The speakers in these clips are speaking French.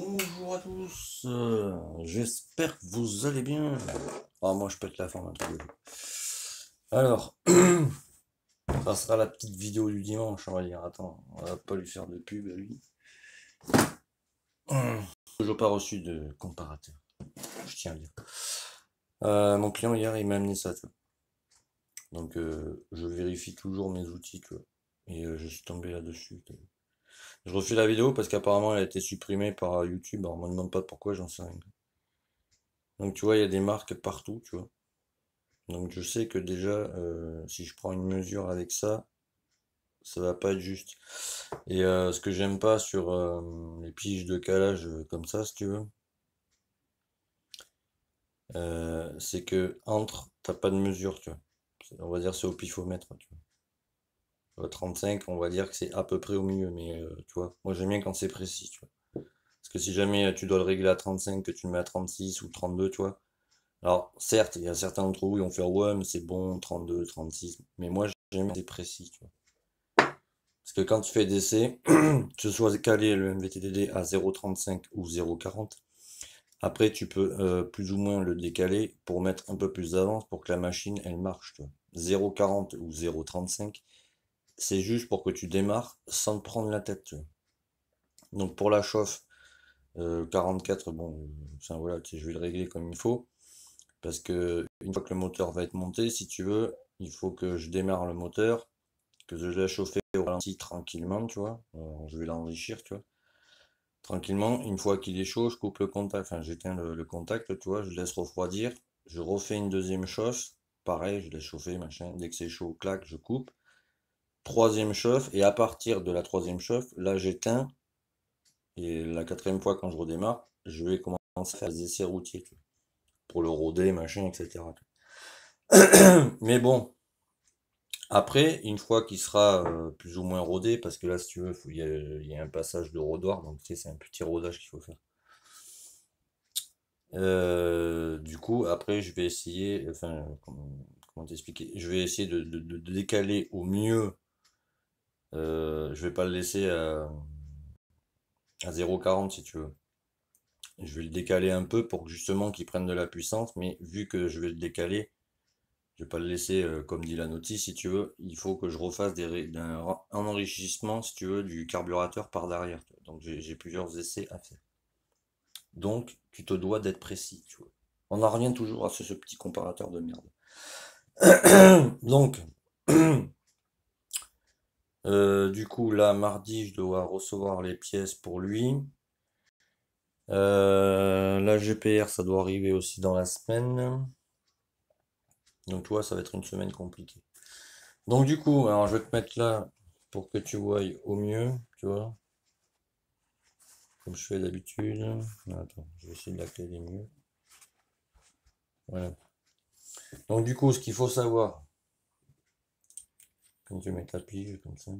Bonjour à tous, euh, j'espère que vous allez bien. Ah, moi je pète la forme un peu. Alors, ça sera la petite vidéo du dimanche, on va dire. Attends, on va pas lui faire de pub à lui. Toujours pas reçu de comparateur, je tiens à euh, mon client hier il m'a amené ça, Donc euh, je vérifie toujours mes outils, tu Et je suis tombé là-dessus. Je refais la vidéo parce qu'apparemment elle a été supprimée par euh, YouTube. Alors, on me demande pas pourquoi, j'en sais rien. Donc tu vois, il y a des marques partout, tu vois. Donc je sais que déjà, euh, si je prends une mesure avec ça, ça va pas être juste. Et euh, ce que j'aime pas sur les piges de calage comme ça, si tu veux, c'est que entre, t'as pas de mesure, tu vois. On va dire c'est au pifomètre, tu vois. 35, euh, on va dire que c'est à peu près au milieu, mais euh, tu vois, moi j'aime bien quand c'est précis, tu vois. Parce que si jamais euh, tu dois le régler à 35, que tu le mets à 36 ou 32, tu vois. Alors, certes, il y a certains d'entre vous qui vont faire ouais, mais c'est bon, 32, 36. Mais moi j'aime quand c'est précis, tu vois. Parce que quand tu fais essais que ce soit calé le MVTDD à 0,35 ou 0,40, après tu peux plus ou moins le décaler pour mettre un peu plus d'avance pour que la machine elle marche, 0,40 ou 0,35 c'est juste pour que tu démarres sans te prendre la tête. Donc pour la chauffe, 44, euh, bon, ça, voilà, je vais le régler comme il faut. Parce que une fois que le moteur va être monté, si tu veux, il faut que je démarre le moteur, que je l'ai chauffé au ralenti tranquillement, tu vois. je vais l'enrichir, tu vois. Tranquillement, une fois qu'il est chaud, je coupe le contact, enfin j'éteins le, contact, tu vois, je laisse refroidir, je refais une deuxième chauffe, pareil, je laisse chauffer, machin, dès que c'est chaud, clac, je coupe troisième chauffe, et à partir de la troisième chauffe, là j'éteins, et la quatrième fois quand je redémarre, je vais commencer à faire des essais routiers, pour le rôder, machin, etc. Mais bon, après, une fois qu'il sera euh, plus ou moins rôdé, parce que là, si tu veux, il y, a, un passage de rodoir, donc c'est un petit rodage qu'il faut faire. Euh, du coup, après, je vais essayer, enfin, comment, t'expliquer, je vais essayer de, décaler au mieux euh, je vais pas le laisser à, 0,40 si tu veux. Je vais le décaler un peu pour justement qu'il prenne de la puissance, mais vu que je vais le décaler, je vais pas le laisser euh, comme dit la notice si tu veux. Il faut que je refasse un, enrichissement si tu veux du carburateur par derrière. Donc j'ai plusieurs essais à faire. Donc tu te dois d'être précis. On en revient toujours à ce petit comparateur de merde. Donc Euh, du coup, là, mardi, je dois recevoir les pièces pour lui. Euh, la GPR, ça doit arriver aussi dans la semaine. Donc, toi, ça va être une semaine compliquée. Donc, du coup, je vais te mettre là pour que tu vois au mieux, tu vois. Comme je fais d'habitude. Attends, je vais essayer de la des mieux. Voilà. Donc, du coup, ce qu'il faut savoir, tu mets la pige comme ça.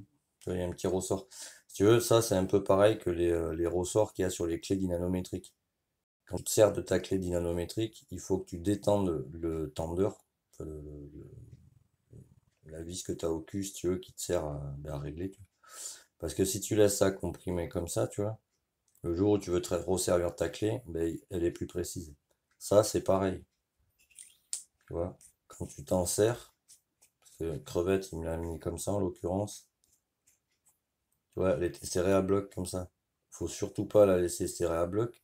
Tu vois, il y a un petit ressort. Si tu veux, ça, c'est un peu pareil que les, euh, ressorts qu'il y a sur les clés dynamométriques. Quand tu sers de ta clé dynamométrique, il faut que tu détendes le tendeur, la vis que tu as au cul, si tu veux, qui te sert à, régler. Parce que si tu laisses ça comprimé comme ça, tu vois, le jour où tu veux te resservir ta clé, ben, elle est plus précise. Ça, c'est pareil. Tu vois, quand tu t'en sers, crevette, il me l'a mis comme ça en l'occurrence. Tu vois, elle était serrée à bloc comme ça. faut surtout pas la laisser serrée à bloc.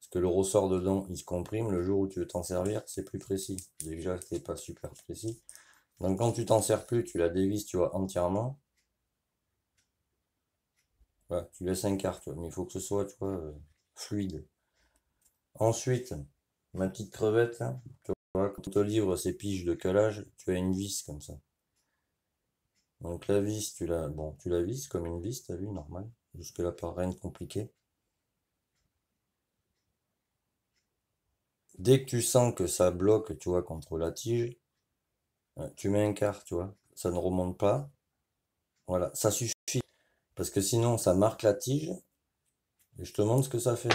Parce que le ressort dedans, il se comprime. Le jour où tu veux t'en servir, c'est plus précis. Déjà, c'est pas super précis. Donc quand tu t'en sers plus, tu la dévises tu vois, entièrement. Voilà, tu laisses un quart, mais il faut que ce soit, tu vois, euh, fluide. Ensuite, ma petite crevette, hein, tu vois, quand on te livre ces piges de calage, tu as une vis comme ça. Donc la vis, tu la, bon, tu la vises comme une vis, t'as vu, normal. Jusque-là, pas rien de compliqué. Dès que tu sens que ça bloque, tu vois, contre la tige, euh, tu mets un quart, tu vois. Ça ne remonte pas. Voilà, ça suffit. Parce que sinon, ça marque la tige. Et je te montre ce que ça fait.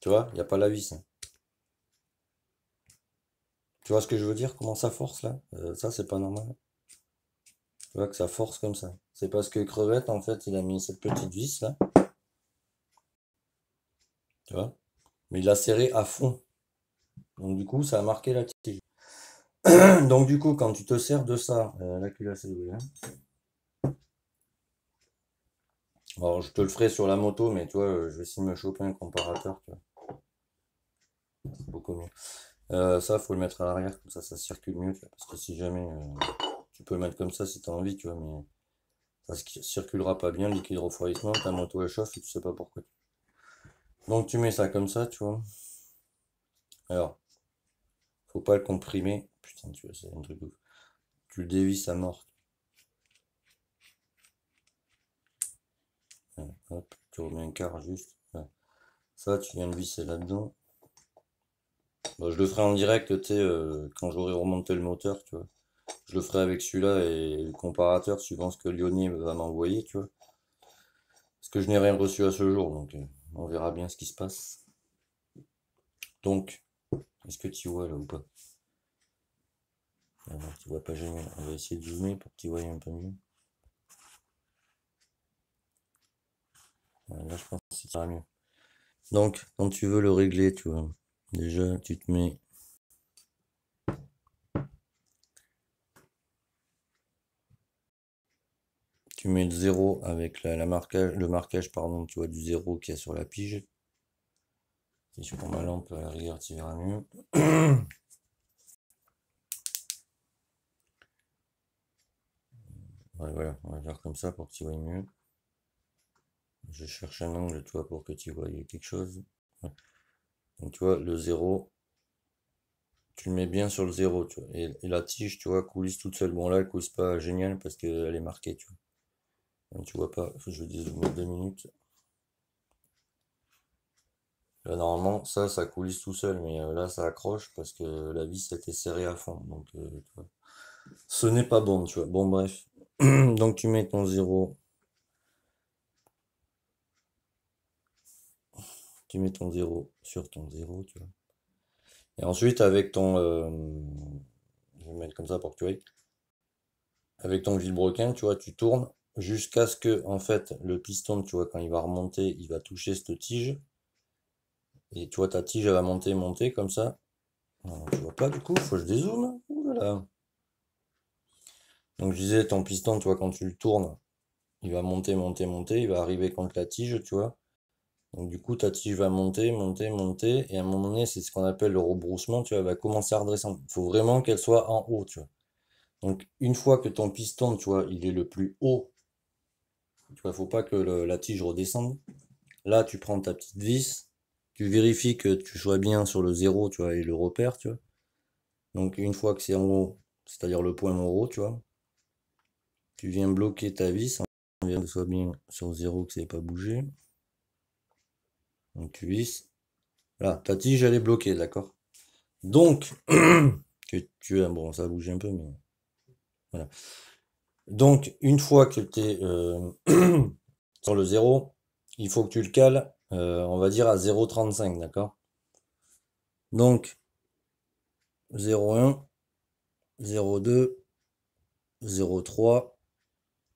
Tu vois, il n'y a pas la vis. Hein. Tu vois ce que je veux dire Comment ça force là euh, Ça, c'est pas normal. Tu vois que ça force comme ça. C'est parce que Crevette, en fait, il a mis cette petite vis là. Tu vois Mais il l'a serré à fond. Donc du coup, ça a marqué la tige. Donc du coup, quand tu te sers de ça, euh, la culasse est douée, Alors je te le ferai sur la moto, mais tu vois, euh, je vais essayer de me choper un comparateur. Tu Beaucoup mieux. Euh, ça, faut le mettre à l'arrière, comme ça, ça circule mieux, tu vois, parce que si jamais, euh, tu peux le mettre comme ça si tu as envie, tu vois, mais ça circulera pas bien, le liquide refroidissement, ta moto échauffe et tu sais pas pourquoi. Donc tu mets ça comme ça, tu vois. Alors, faut pas le comprimer, putain, tu vois, c'est un truc ouf. Tu le dévisses à mort. tu remets un quart juste. Ça, tu viens de visser là-dedans. Bah, je le ferai en direct, tu sais, euh, quand j'aurai remonté le moteur, tu vois. Je le ferai avec celui-là et le comparateur suivant ce que Lyonie va m'envoyer, tu vois. Parce que je n'ai rien reçu à ce jour, donc euh, on verra bien ce qui se passe. Donc, est-ce que tu vois là ou pas ah tu vois pas génial. On va essayer de zoomer pour que tu vois un peu mieux. Ah, là, je pense que ça ira mieux. Donc, quand tu veux le régler, tu vois, Déjà, tu te mets tu mets le 0 avec la, marquage, le marquage pardon, tu vois, du zéro qu'il y a sur la pige. Si je prends ma lampe, à la tu verras mieux. voilà, on va faire comme ça pour que tu vois mieux. Je cherche un angle, toi, pour que tu voyais quelque chose. Donc tu vois, le zéro tu le mets bien sur le zéro tu vois. Et, la tige, tu vois, coulisse toute seule. Bon là, elle coulisse pas génial parce qu'elle est marquée, tu vois. tu vois pas, je vais mettre deux minutes. Là, normalement, ça, ça coulisse tout seul, mais euh, là, ça accroche parce que la vis était serrée à fond. Donc, euh, tu vois. ce n'est pas bon, tu vois. Bon, bref. donc, tu mets ton zéro tu mets ton 0 sur ton zéro tu vois. Et ensuite, avec ton. Euh, je vais mettre comme ça pour que tu ailles. Avec ton vilebrequin, tu vois, tu tournes jusqu'à ce que, en fait, le piston, tu vois, quand il va remonter, il va toucher cette tige. Et tu vois, ta tige, elle va monter, monter comme ça. Non, tu vois pas du coup, faut que je dézoome. voilà Donc je disais, ton piston, tu vois, quand tu le tournes, il va monter, monter, monter, il va arriver contre la tige, tu vois. Donc du coup, ta tige va monter, monter, monter, et à un moment donné, c'est ce qu'on appelle le rebroussement, tu vois, elle va commencer à redresser. Il faut vraiment qu'elle soit en haut, tu vois. Donc une fois que ton piston, tu vois, il est le plus haut, tu vois, faut pas que la tige redescende. Là, tu prends ta petite vis, tu vérifies que tu sois bien sur le zéro, tu vois, et le repère, tu vois. Donc une fois que c'est en haut, c'est-à-dire le point en haut, tu vois, tu viens bloquer ta vis, hein, on vient que ce soit bien sur zéro, que ça n'ait pas bougé tu cuisse. Là, ta tige, elle est bloquée, d'accord Donc, que tu un bon, ça bouge un peu, mais voilà. Donc, une fois que tu es euh, sur le 0, il faut que tu le cales, euh, on va dire à 0,35, d'accord Donc, 0,1, 0,2, 0,3,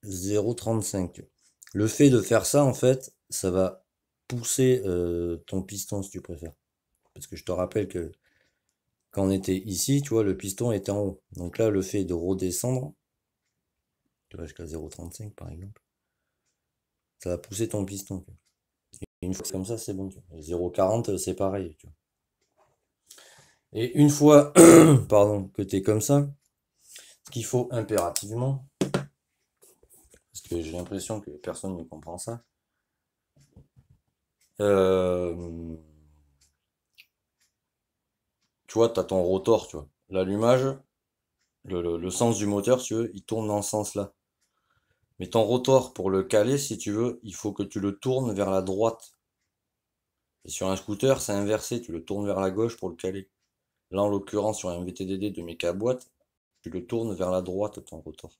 0,35. Le fait de faire ça, en fait, ça va pousser euh, ton piston si tu préfères. Parce que je te rappelle que quand on était ici, tu vois, le piston était en haut. Donc là, le fait de redescendre, jusqu'à 0,35 par exemple, ça va pousser ton piston. Et une fois comme ça, c'est bon. 0,40, euh, c'est pareil. Et une fois pardon, que tu es comme ça, ce qu'il faut impérativement, parce que j'ai l'impression que personne ne comprend ça, euh... Tu vois, tu as ton rotor, tu vois. L'allumage, le, sens du moteur, tu veux, il tourne dans ce sens-là. Mais ton rotor, pour le caler, si tu veux, il faut que tu le tournes vers la droite. Et sur un scooter, c'est inversé, tu le tournes vers la gauche pour le caler. Là, en l'occurrence, sur un VTDD de méca boîte, tu le tournes vers la droite, ton rotor,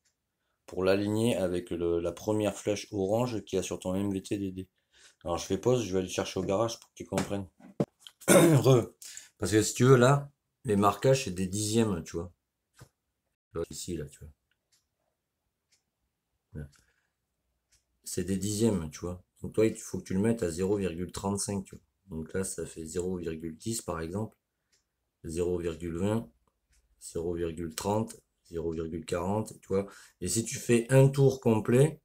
pour l'aligner avec la première flèche orange qu'il y a sur ton MVTDD. Alors je fais pause, je vais aller chercher au garage pour que tu comprennes. Parce que si tu veux, là, les marquages, c'est des dixièmes, tu vois. Ici, là, tu vois. C'est des dixièmes, tu vois. Donc toi, il faut que tu le mettes à 0,35, tu vois. Donc là, ça fait 0,10 par exemple. 0,20, 0,30, 0,40, tu vois. Et si tu fais un tour complet,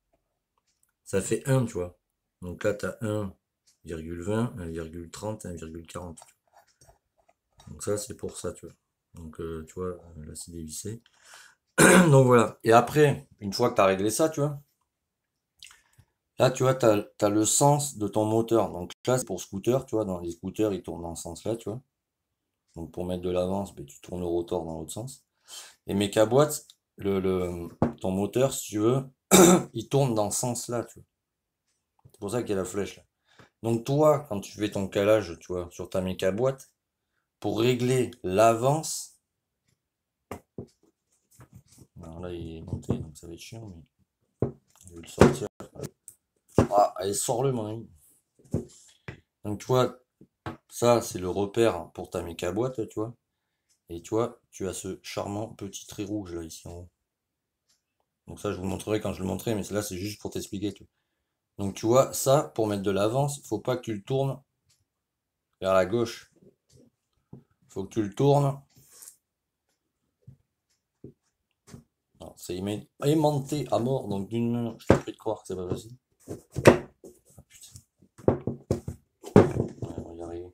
ça fait 1, tu vois. Donc là, tu as 1,20, 1,30, 1,40. Donc ça, c'est pour ça, tu vois. Donc, euh, tu vois, là, c'est dévissé. Donc voilà. Et après, une fois que tu as réglé ça, tu vois, là, tu vois, tu as, le sens de ton moteur. Donc là, c'est pour scooter, tu vois, dans les scooters, ils tournent dans ce sens-là, tu vois. Donc pour mettre de l'avance, ben, tu tournes le rotor dans l'autre sens. Et mes boîte, le, ton moteur, si tu veux, il tourne dans ce sens-là, tu vois. C'est pour ça qu'il y a la flèche. Là. Donc toi, quand tu fais ton calage, tu vois, sur ta méca boîte, pour régler l'avance. Alors là, il est monté, donc ça va être chiant, mais je le sortir. Ah, allez, sors-le, mon ami. Donc, tu vois, ça, c'est le repère pour ta méca boîte, tu vois. Et toi, tu as ce charmant petit trait rouge, là, ici en haut. Donc ça, je vous montrerai quand je le montrerai, mais là, c'est juste pour t'expliquer, tu donc tu vois, ça, pour mettre de l'avance, il ne faut pas que tu le tournes vers la gauche. faut que tu le tournes. C'est aimanté à mort, donc d'une main, je te prie de croire que c'est pas facile. Ah, putain. on va y arriver.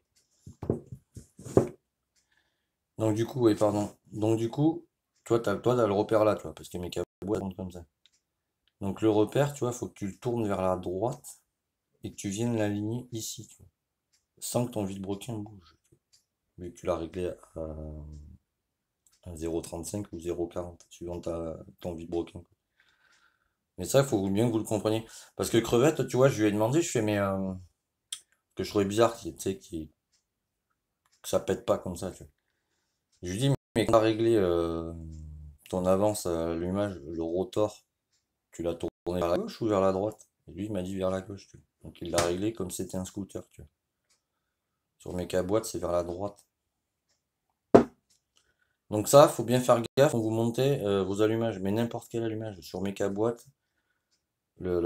Donc du coup, oui, pardon. Donc du coup, toi, tu as, le repère là, toi, parce que mes câbles sont comme ça. Donc le repère, tu vois, il faut que tu le tournes vers la droite et que tu viennes l'aligner ici, tu vois, sans que ton vide-broquin bouge. Mais tu l'as réglé à, 0,35 ou 0,40, suivant ta, ton vide-broquin. Mais ça, il faut bien que vous le compreniez. Parce que crevette, tu vois, je lui ai demandé, je fais, mais... Euh, que je trouvais bizarre, tu sais, qui, que ça pète pas comme ça, tu vois. Je lui dis, mais quand tu as réglé euh, ton avance à le rotor, tu l'as tourné vers la gauche ou vers la droite Et lui, il m'a dit vers la gauche. Tu Donc il l'a réglé comme c'était un scooter. Tu Sur mes boîte, c'est vers la droite. Donc ça, faut bien faire gaffe quand vous montez euh, vos allumages, mais n'importe quel allumage. Sur mes caboîtes, le,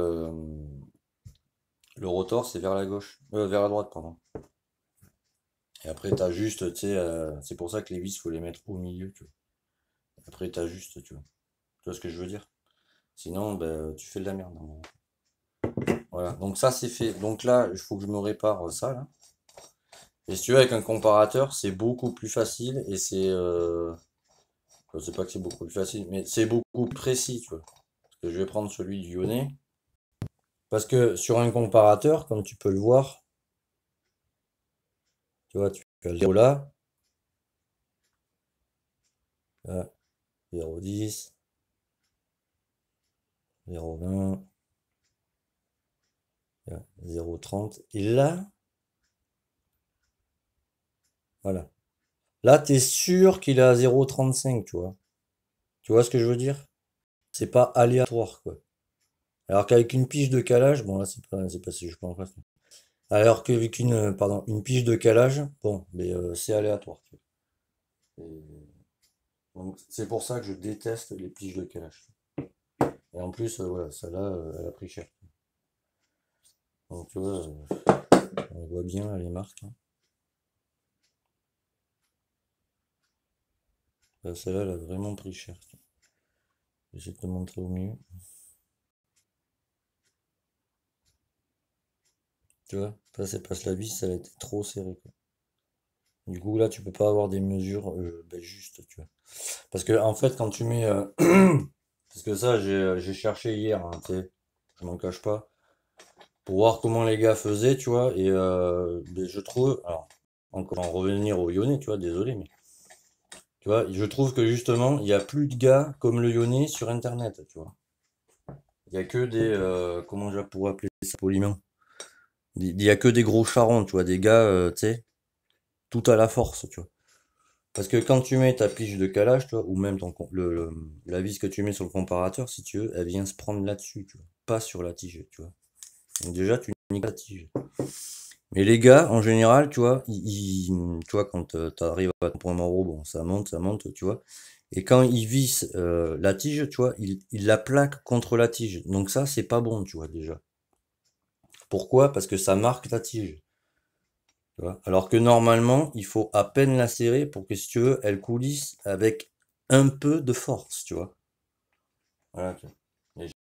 le, rotor, c'est vers la gauche. Euh, vers la droite, pardon. Et après, tu as juste, tu sais, euh, c'est pour ça que les vis, faut les mettre au milieu, tu Après, tu as juste, tu vois. Tu vois ce que je veux dire Sinon, ben, tu fais de la merde. Voilà, donc ça c'est fait. Donc là, il faut que je me répare euh, ça. Là. Et si tu veux, avec un comparateur, c'est beaucoup plus facile et c'est. Euh... sais pas que c'est beaucoup plus facile, mais c'est beaucoup précis, tu vois. Parce que je vais prendre celui du Yonet. Parce que sur un comparateur, comme tu peux le voir, tu vois, tu as 0 là, 0,10, 0,20, 0,30. Euh, Et là, voilà. Là, tu es sûr qu'il est à 0,35, tu vois. Tu vois ce que je veux dire C'est pas aléatoire, quoi. Alors qu'avec une pige de calage, bon là c'est pas, c'est je pas en face. Alors qu'avec une, euh, pardon, une pige de calage, bon, mais euh, c'est aléatoire. Tu vois. donc c'est pour ça que je déteste les piges de calage en plus, euh, voilà, celle-là, euh, elle a pris cher. Donc tu vois, euh, on voit bien les marques. Hein. celle-là, elle a vraiment pris cher. je de te montrer au mieux. Tu vois, parce passe la vis, ça a été trop serré. Du coup, là, tu peux pas avoir des mesures ben, justes, tu vois. Parce que, en fait, quand tu mets Parce que ça, j'ai euh, cherché hier, hein, sais je m'en cache pas. Pour voir comment les gars faisaient, tu vois. Et euh, je trouve. Alors, encore en revenir au Yoné, tu vois, désolé, mais. Tu vois, je trouve que justement, il n'y a plus de gars comme le Yoné sur Internet, tu vois. Il n'y a que des. Euh, comment je pourrais appeler ça poliment Il n'y a que des gros charrons, tu vois, des gars, tu sais, tout à la force, tu vois. Parce que quand tu mets ta pige de calage, toi, ou même ton, le, la vis que tu mets sur le comparateur, si tu veux, elle vient se prendre là-dessus, tu vois, pas sur la tige, tu vois. Donc déjà, tu niques la tige. Mais les gars, en général, tu vois, tu vois quand tu arrives à ton point mort, oh, bon, ça monte, ça monte, tu vois. Et quand ils visent euh, la tige, tu vois, ils, ils la plaquent contre la tige. Donc ça, c'est pas bon, tu vois, déjà. Pourquoi Parce que ça marque la tige. Alors que normalement, il faut à peine la serrer pour que, si tu veux, elle coulisse avec un peu de force, tu vois. Voilà.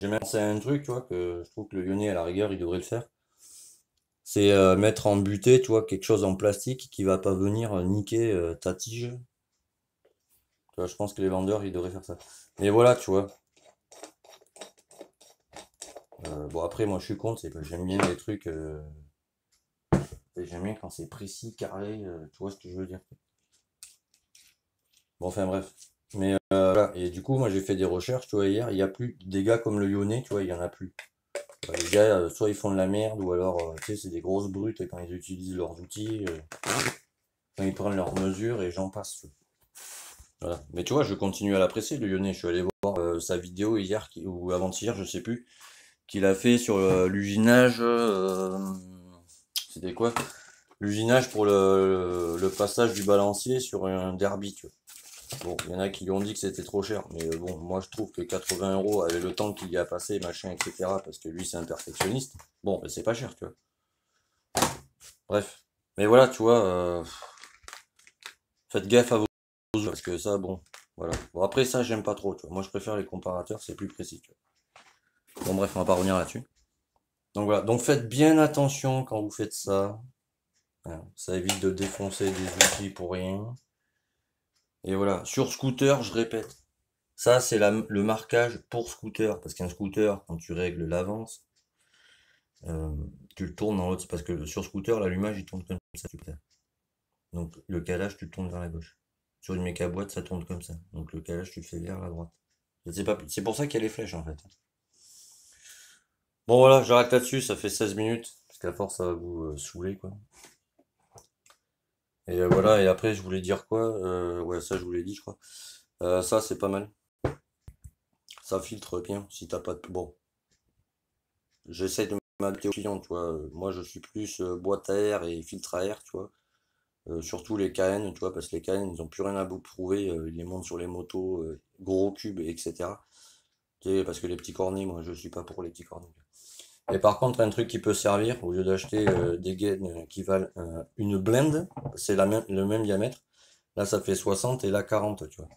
J'ai même pensé à un truc, tu vois, que je trouve que le Lyonnais, à la rigueur, il devrait le faire. C'est euh, mettre en butée, tu vois, quelque chose en plastique qui va pas venir euh, niquer euh, ta tige. je pense que les vendeurs, ils devraient faire ça. Mais voilà, tu vois. bon, après, moi, je suis contre, c'est j'aime bien les trucs jamais quand c'est précis, carré, euh, tu vois ce que je veux dire. Bon, enfin bref. Mais euh, voilà. Et du coup, moi j'ai fait des recherches, tu vois, hier, il n'y a plus des gars comme le Lyonnais, tu vois, il n'y en a plus. Bah, les gars, euh, soit ils font de la merde, ou alors, tu sais, c'est des grosses brutes et quand ils utilisent leurs outils, quand ils prennent leurs mesures, et j'en passe. Voilà. Mais tu vois, je continue à l'apprécier, le Lyonnais. Je suis allé voir sa vidéo hier, ou avant-hier, je sais plus, qu'il a fait sur l'usinage c'était quoi L'usinage pour le, passage du balancier sur un derby. Tu vois. Bon, il y en a qui lui ont dit que c'était trop cher, mais bon, moi je trouve que 80 euros avec le temps qu'il y a passé, machin, etc., parce que lui c'est un perfectionniste, bon, mais ben, c'est pas cher, tu vois. Bref. Mais voilà, tu vois, euh, faites gaffe à vos parce que ça, bon, voilà. Bon, après ça, j'aime pas trop, tu vois. Moi je préfère les comparateurs, c'est plus précis, tu vois. Bon, bref, on va pas revenir là-dessus. Donc voilà, donc faites bien attention quand vous faites ça. Ça évite de défoncer des outils pour rien. Et voilà, sur scooter, je répète, ça c'est le marquage pour scooter. Parce qu'un scooter, quand tu règles l'avance, euh, tu le tournes en haut. Parce que sur scooter, l'allumage, il tourne comme ça. Donc le calage, tu le tournes vers la gauche. Sur une méca boîte, ça tourne comme ça. Donc le calage, tu le fais vers la droite. C'est pas... pour ça qu'il y a les flèches en fait. Bon voilà, j'arrête là-dessus, ça fait 16 minutes, parce qu'à force ça va vous euh, saouler quoi. Et euh, voilà, et après je voulais dire quoi euh, Ouais, ça je vous l'ai dit je crois. ça c'est pas mal. Ça filtre bien si t'as pas de... Bon. J'essaie de m'adapter aux clients, tu vois. Moi je suis plus boîte à air et filtre à air, tu vois. surtout les KN, tu vois, parce que les KN, ils n'ont plus rien à vous prouver, ils les montent sur les motos, gros cubes, etc. sais, parce que les petits cornets, moi, je ne suis pas pour les petits cornets. Et par contre, un truc qui peut servir, au lieu d'acheter euh, des gaines euh, qui valent euh, une blinde c'est même, le même diamètre. Là, ça fait 60 et là, 40, tu vois.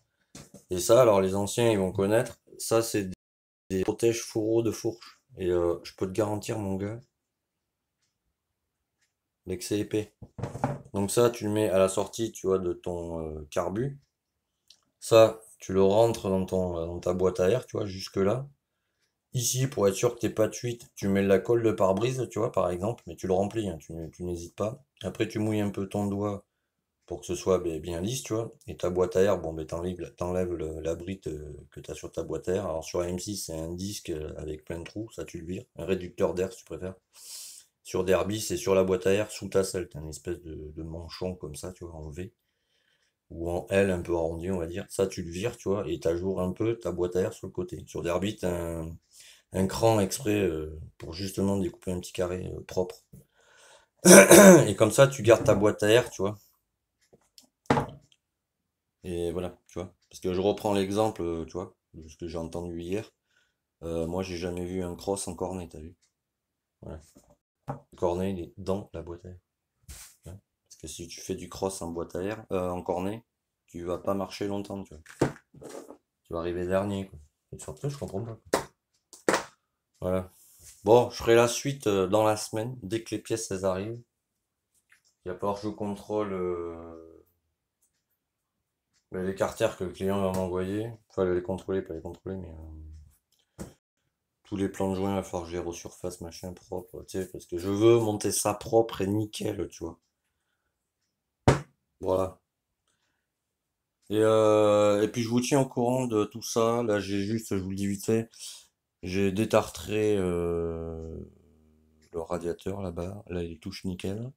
Et ça, alors les anciens, ils vont connaître. Ça, c'est des, protèges fourreaux de fourche. Et je peux te garantir, mon gars, l'excès épais. Donc ça, tu le mets à la sortie, tu vois, de ton carbu. Ça, tu le rentres dans, ton, dans ta boîte à air, tu vois, jusque-là. Ici, pour être sûr que t'es pas de tu mets la colle de pare-brise, tu vois, par exemple, mais tu le remplis, hein, tu, n'hésites pas. Après, tu mouilles un peu ton doigt pour que ce soit ben, bien lisse, tu vois. Et ta boîte à air, bon, ben, t'enlèves, la bride euh, que tu as sur ta boîte à air. Alors, sur M6, c'est un disque euh, avec plein de trous, ça tu le vires. Un réducteur d'air, si tu préfères. Sur Derby, c'est sur la boîte à air, sous ta selle. T'as une espèce de, de manchon comme ça, tu vois, enlevé ou en L un peu arrondi, on va dire. Ça, tu le vires, tu vois, et tu jour un peu ta boîte à air sur le côté. Sur Derby, tu un, cran exprès euh, pour justement découper un petit carré euh, propre. et comme ça, tu gardes ta boîte à air, tu vois. Et voilà, tu vois. Parce que je reprends l'exemple, euh, tu vois, de ce que j'ai entendu hier. moi, j'ai jamais vu un cross en cornet, as vu Voilà. Le cornet, il est dans la boîte à air si tu fais du cross en boîte à air, euh, en cornet, tu vas pas marcher longtemps, tu vois. vas arriver dernier, quoi. Et surtout, je comprends pas. Voilà. Bon, je ferai la suite euh, dans la semaine, dès que les pièces, elles arrivent. Il va falloir que je contrôle euh, bah, les cartères que le client va m'envoyer. Enfin, les contrôler, pas les contrôler, mais... tous les plans de joints à va falloir que machin, propre, tu sais, parce que je veux monter ça propre et nickel, tu vois. Voilà. Et, euh, et, puis je vous tiens au courant de tout ça. Là, j'ai juste, je vous le dis vite fait, j'ai détartré euh, le radiateur là-bas. Là, il touche nickel.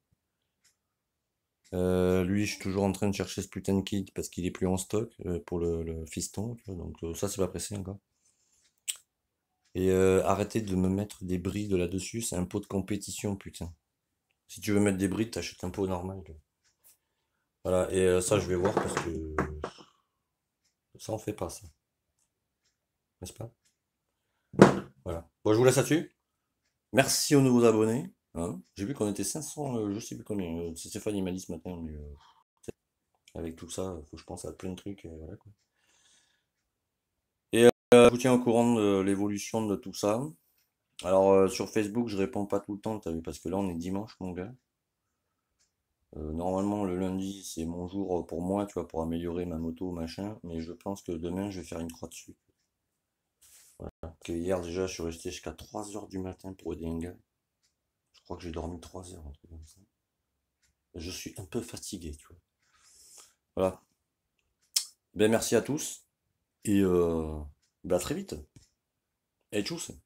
Euh, lui, je suis toujours en train de chercher ce putain de kit parce qu'il est plus en stock pour le, fiston. donc ça, c'est pas pressé encore. Et arrêtez de me mettre des brides là-dessus. C'est un pot de compétition, putain. Si tu veux mettre des brides t'achètes un pot normal. Voilà, et euh, ça, je vais voir parce que ça, on fait pas ça. N'est-ce pas Voilà. Bon, je vous laisse là-dessus. Merci aux nouveaux abonnés. Hein? J'ai vu qu'on était 500, je euh, je sais plus combien. Euh, c'est Stéphane m'a dit ce matin, mais avec tout ça, il faut que je pense à plein de trucs. Et je vous tiens au courant de l'évolution de tout ça. Alors sur Facebook, je réponds pas tout le temps, as vu, parce que là on est dimanche, mon gars. Euh, normalement, le lundi, c'est mon jour euh, pour moi, tu vois, pour améliorer ma moto, machin. Mais je pense que demain, je vais faire une croix dessus. Voilà. Que hier, déjà, je suis resté jusqu'à 3h du matin pour aider un Je crois que j'ai dormi 3 h un truc comme ça. Je suis un peu fatigué, tu vois. Voilà. Ben, merci à tous. Et euh, ben, à très vite. Et tchuss